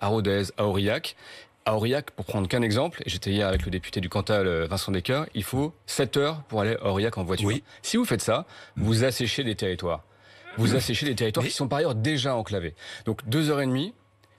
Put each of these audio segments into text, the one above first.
à Rodez, à Aurillac. Aurillac, pour prendre qu'un exemple, j'étais hier avec le député du Cantal, euh, Vincent Descœurs, il faut 7 heures pour aller à Aurillac en voiture. Si vous faites ça, vous asséchez des territoires. Vous asséchez des territoires qui sont par ailleurs déjà enclavés. Donc 2h30,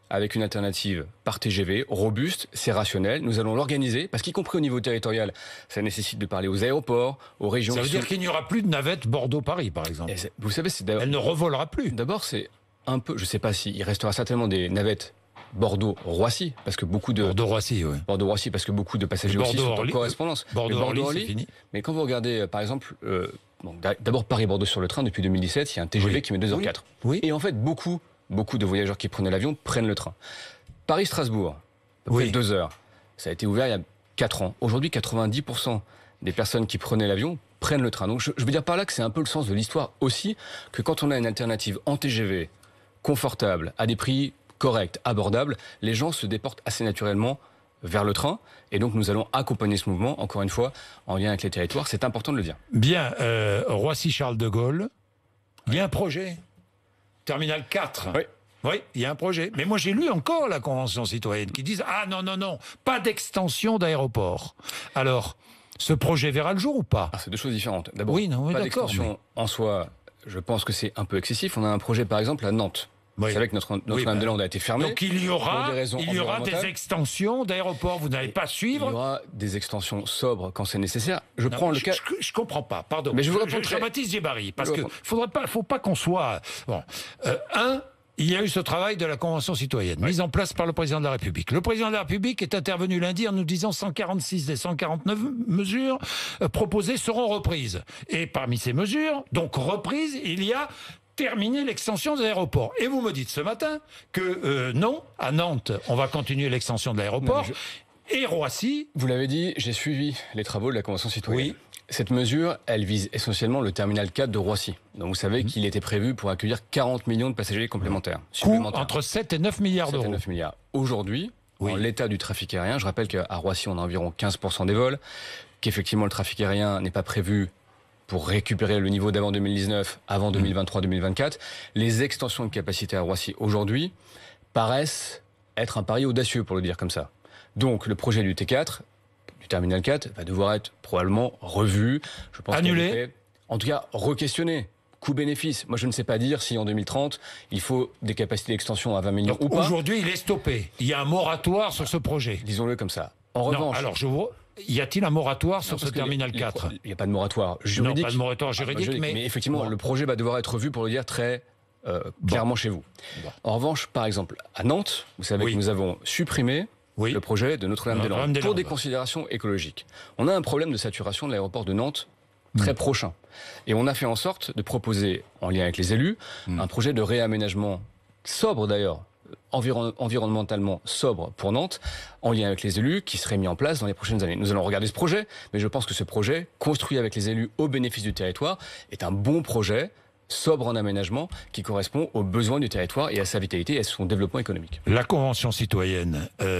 avec une alternative par TGV, robuste, c'est rationnel. Nous allons l'organiser, parce qu'y compris au niveau territorial, ça nécessite de parler aux aéroports, aux régions. Ça veut dire qu'il n'y aura plus de navette Bordeaux-Paris, par exemple. Vous savez, c'est d'abord. Elle ne revolera plus. D'abord, c'est un peu. Je ne sais pas s'il il restera certainement des navettes Bordeaux-Roissy, parce que beaucoup de Bordeaux-Roissy, oui. Bordeaux-Roissy, parce que beaucoup de passagers aussi sont correspondance. bordeaux Roissy. Mais quand vous regardez, euh, par exemple, euh, d'abord Paris-Bordeaux sur le train depuis 2017, il y a un TGV qui met 2h04. Oui. Et en fait, beaucoup, beaucoup de voyageurs qui prenaient l'avion prennent le train. Paris-Strasbourg, oui. 2 heures. Ça a été ouvert il y a 4 ans. Aujourd'hui, 90% des personnes qui prenaient l'avion prennent le train. Donc je, je veux dire par là que c'est un peu le sens de l'histoire aussi, que quand on a une alternative en TGV, confortable, à des prix correct, abordable, les gens se déportent assez naturellement vers le train. Et donc nous allons accompagner ce mouvement, encore une fois, en lien avec les territoires. C'est important de le dire. Bien, euh, Roissy-Charles de Gaulle, il y a un projet. Terminal 4. Oui. Oui, il y a un projet. Mais moi, j'ai lu encore la Convention citoyenne qui disent Ah non, non, non, pas d'extension d'aéroport. Alors, ce projet verra le jour ou pas ah, C'est deux choses différentes. D'abord, oui, non, en soi, je pense que c'est un peu excessif. On a un projet, par exemple, à Nantes. Vous savez que notre, notre de bah. a été fermé. Donc il y aura, des, il y aura des extensions d'aéroports, vous n'allez pas suivre. Il y aura des extensions sobres quand c'est nécessaire. Je prends le cas. Je, comprends pas, pardon. Mais je vous répondrai. Je, Barry parce que faudrait pas, faut pas qu'on soit. Bon, euh, un, il y a eu ce travail de la Convention citoyenne, mise en place par le président de la République. Le président de la République est intervenu lundi en nous disant 146 des 149 mesures euh, proposées seront reprises. Et parmi ces mesures, donc reprises, il y a terminer l'extension de l'aéroport. Et vous me dites ce matin que euh, non, à Nantes, on va continuer l'extension de l'aéroport. Et Roissy. Vous l'avez dit, j'ai suivi les travaux de la Convention citoyenne. Oui. Cette mesure, elle vise essentiellement le terminal 4 de Roissy. Donc vous savez mhm. qu'il était prévu pour accueillir 40 millions de passagers complémentaires. Coût entre 7 et 9 milliards d'euros. 7 et 9 milliards. Aujourd'hui, En l'état du trafic aérien, je rappelle qu'à Roissy, on a environ 15% des vols, qu'effectivement le trafic aérien n'est pas prévu pour récupérer le niveau d'avant 2019, avant 2023-2024. Les extensions de capacité à Roissy aujourd'hui paraissent être un pari audacieux, pour le dire comme ça. Donc le projet du T4, du Terminal 4, va devoir être probablement revu. Je pense Annulé En tout cas, re coût-bénéfice. Moi, je ne sais pas dire si en 2030, il faut des capacités d'extension à 20 millions ou pas. Aujourd'hui, il est stoppé. Il y a un moratoire sur ce projet. Disons-le comme ça. En revanche. Alors, je vois y a-t-il un moratoire sur ce terminal 4 Il n'y a pas de moratoire juridique. Ah, mais, effectivement, le projet va devoir être vu pour le dire très euh, clairement chez vous. En revanche, par exemple, à Nantes, vous savez que nous avons supprimé le projet de Notre-Dame-des-Landes pour des considérations écologiques. On a un problème de saturation de l'aéroport de Nantes très mm. prochain. Et on a fait en sorte de proposer, en lien avec les élus, mm. un projet de réaménagement sobre d'ailleurs environnementalement sobre pour Nantes, en lien avec les élus, qui seraient mis en place dans les prochaines années. Nous allons regarder ce projet, mais je pense que ce projet, construit avec les élus au bénéfice du territoire, est un bon projet sobre en aménagement qui correspond aux besoins du territoire et à sa vitalité et à son développement économique. La Convention citoyenne. Euh,